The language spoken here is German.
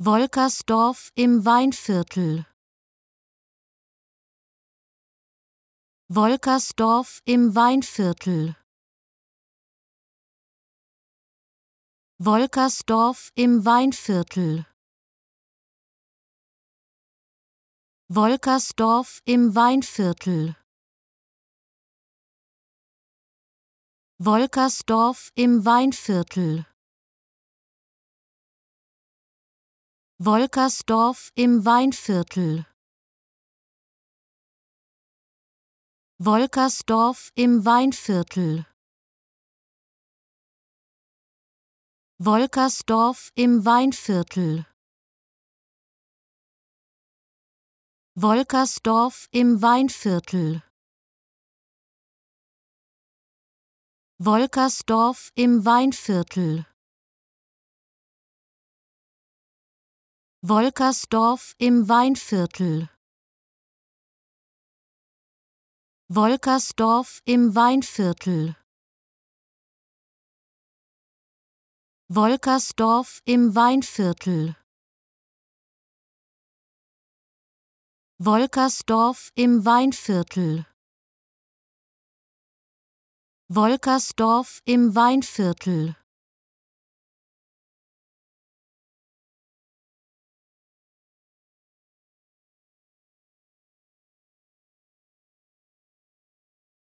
Wolkersdorf im Weinviertel. Wolkersdorf im Weinviertel. Wolkersdorf im Weinviertel. Wolkersdorf im Weinviertel. Wolkersdorf im Weinviertel. Wolkersdorf im Weinviertel. Wolkersdorf im Weinviertel. Wolkersdorf im Weinviertel. Wolkersdorf im Weinviertel. Wolkersdorf im Weinviertel. Wolkersdorf im Weinviertel. Wolkersdorf im Weinviertel. Wolkersdorf im Weinviertel. Wolkersdorf im Weinviertel. Wolkersdorf im Weinviertel.